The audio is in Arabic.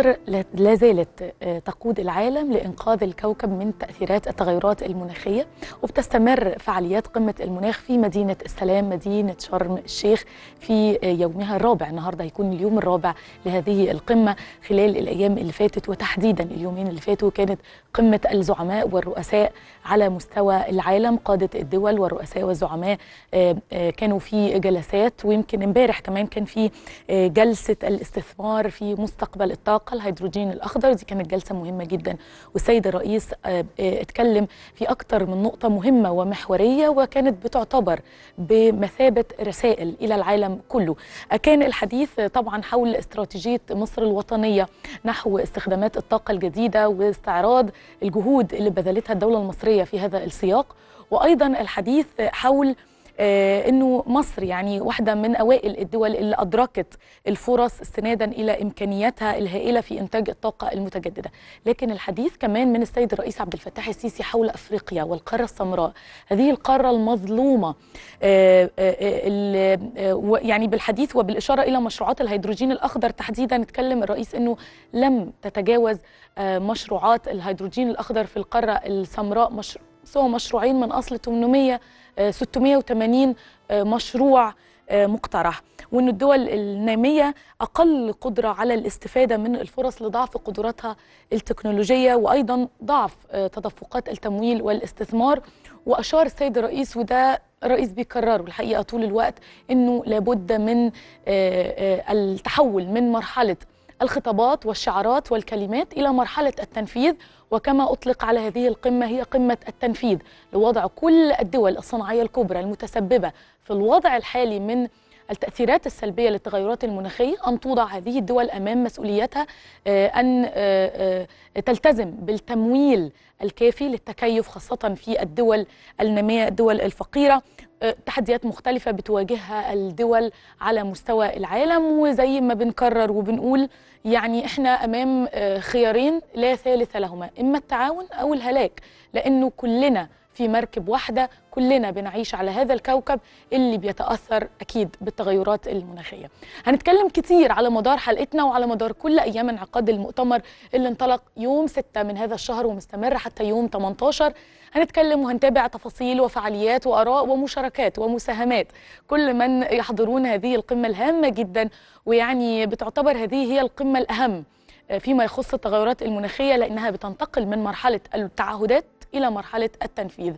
مصر لا زالت آه، تقود العالم لإنقاذ الكوكب من تأثيرات التغيرات المناخية وبتستمر فعاليات قمة المناخ في مدينة السلام مدينة شرم الشيخ في آه، يومها الرابع النهاردة هيكون اليوم الرابع لهذه القمة خلال الأيام اللي فاتت وتحديدا اليومين اللي فاتوا كانت قمة الزعماء والرؤساء على مستوى العالم قادة الدول والرؤساء والزعماء آه، كانوا في جلسات ويمكن امبارح كمان كان في جلسة الاستثمار في مستقبل الطاقة الطاقه الهيدروجين الاخضر دي كانت جلسه مهمه جدا والسيد الرئيس آه، آه، اتكلم في اكتر من نقطه مهمه ومحوريه وكانت بتعتبر بمثابه رسائل الى العالم كله كان الحديث طبعا حول استراتيجيه مصر الوطنيه نحو استخدامات الطاقه الجديده واستعراض الجهود اللي بذلتها الدوله المصريه في هذا السياق وايضا الحديث حول آه، انه مصر يعني واحده من اوائل الدول اللي ادركت الفرص استنادا الى امكانياتها الهائله في انتاج الطاقه المتجدده لكن الحديث كمان من السيد الرئيس عبد الفتاح السيسي حول افريقيا والقاره السمراء هذه القاره المظلومه آه، آه، يعني بالحديث وبالاشاره الى مشروعات الهيدروجين الاخضر تحديدا اتكلم الرئيس انه لم تتجاوز مشروعات الهيدروجين الاخضر في القاره السمراء مشروع سوى مشروعين من أصل 800 680 آه، آه، مشروع آه، مقترح وأن الدول النامية أقل قدرة على الاستفادة من الفرص لضعف قدراتها التكنولوجية وأيضا ضعف تدفقات التمويل والاستثمار وأشار السيد الرئيس وده الرئيس بيكرره الحقيقة طول الوقت أنه لابد من التحول من مرحلة الخطابات والشعارات والكلمات إلى مرحلة التنفيذ وكما أطلق على هذه القمة هي قمة التنفيذ لوضع كل الدول الصناعية الكبرى المتسببة في الوضع الحالي من التأثيرات السلبية للتغيرات المناخية أن توضع هذه الدول أمام مسؤوليتها آه، أن آه، آه، تلتزم بالتمويل الكافي للتكيف خاصة في الدول النامية الدول الفقيرة تحديات مختلفة بتواجهها الدول على مستوى العالم وزي ما بنكرر وبنقول يعني احنا امام خيارين لا ثالث لهما اما التعاون او الهلاك لانه كلنا في مركب واحدة كلنا بنعيش على هذا الكوكب اللي بيتأثر أكيد بالتغيرات المناخية هنتكلم كتير على مدار حلقتنا وعلى مدار كل أيام انعقاد المؤتمر اللي انطلق يوم 6 من هذا الشهر ومستمر حتى يوم 18 هنتكلم وهنتابع تفاصيل وفعاليات وآراء ومشاركات ومساهمات كل من يحضرون هذه القمة الهامة جدا ويعني بتعتبر هذه هي القمة الأهم فيما يخص التغيرات المناخية لأنها بتنتقل من مرحلة التعهدات الى مرحله التنفيذ